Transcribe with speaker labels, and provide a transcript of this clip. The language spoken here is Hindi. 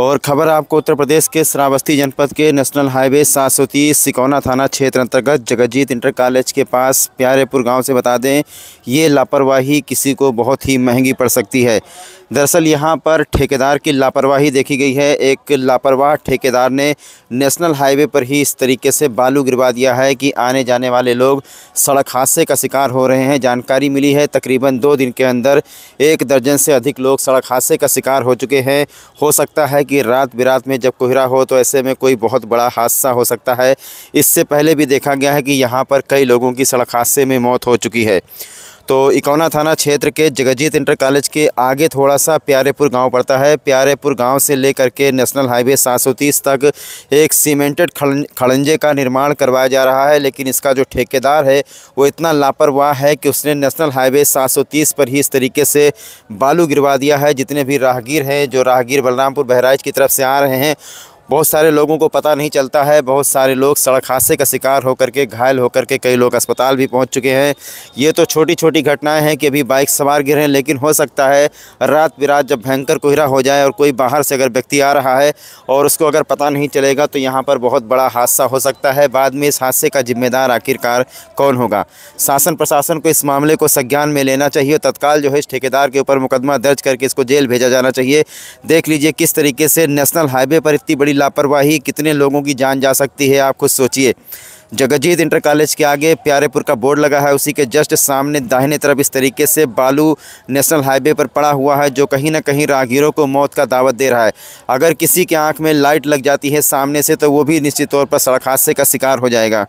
Speaker 1: और खबर आपको उत्तर प्रदेश के श्रावस्ती जनपद के नेशनल हाईवे 730 सिकौना थाना क्षेत्र अंतर्गत जगजीत इंटर कॉलेज के पास प्यारेपुर गांव से बता दें ये लापरवाही किसी को बहुत ही महंगी पड़ सकती है दरअसल यहां पर ठेकेदार की लापरवाही देखी गई है एक लापरवाह ठेकेदार ने नेशनल हाईवे पर ही इस तरीके से बालू गिरवा दिया है कि आने जाने वाले लोग सड़क हादसे का शिकार हो रहे हैं जानकारी मिली है तकरीबन दो दिन के अंदर एक दर्जन से अधिक लोग सड़क हादसे का शिकार हो चुके हैं हो सकता है है कि रात बिरात में जब कोहरा हो तो ऐसे में कोई बहुत बड़ा हादसा हो सकता है इससे पहले भी देखा गया है कि यहाँ पर कई लोगों की सड़क हादसे में मौत हो चुकी है तो इकौना थाना क्षेत्र के जगजीत इंटर कॉलेज के आगे थोड़ा सा प्यारेपुर गांव पड़ता है प्यारेपुर गांव से लेकर के नेशनल हाईवे सात तक एक सीमेंटेड खड़ंजे का निर्माण करवाया जा रहा है लेकिन इसका जो ठेकेदार है वो इतना लापरवाह है कि उसने नेशनल हाईवे सात पर ही इस तरीके से बालू गिरवा दिया है जितने भी राहगीर हैं जो राहगीर बलरामपुर बहराइच की तरफ से आ रहे हैं बहुत सारे लोगों को पता नहीं चलता है बहुत सारे लोग सड़क हादसे का शिकार होकर के घायल होकर के कई लोग अस्पताल भी पहुंच चुके हैं ये तो छोटी छोटी घटनाएं हैं कि अभी बाइक सवार गिरे हैं लेकिन हो सकता है रात बिरात जब भयंकर कोहरा हो जाए और कोई बाहर से अगर व्यक्ति आ रहा है और उसको अगर पता नहीं चलेगा तो यहाँ पर बहुत बड़ा हादसा हो सकता है बाद में इस हादसे का जिम्मेदार आखिरकार कौन होगा शासन प्रशासन को इस मामले को संज्ञान में लेना चाहिए तत्काल जो है इस ठेकेदार के ऊपर मुकदमा दर्ज करके इसको जेल भेजा जाना चाहिए देख लीजिए किस तरीके से नेशनल हाईवे पर इतनी बड़ी लापरवाही कितने लोगों की जान जा सकती है आप खुद सोचिए जगजीत इंटर कॉलेज के आगे प्यारेपुर का बोर्ड लगा है उसी के जस्ट सामने दाहिने तरफ इस तरीके से बालू नेशनल हाईवे पर पड़ा हुआ है जो कहीं ना कहीं राहगीरों को मौत का दावत दे रहा है अगर किसी के आंख में लाइट लग जाती है सामने से तो वो भी निश्चित तौर पर सड़क हादसे का शिकार हो जाएगा